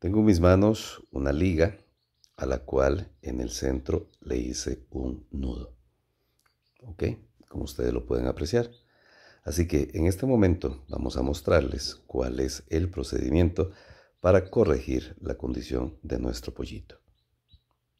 Tengo en mis manos una liga a la cual en el centro le hice un nudo. ¿Ok? Como ustedes lo pueden apreciar. Así que en este momento vamos a mostrarles cuál es el procedimiento para corregir la condición de nuestro pollito.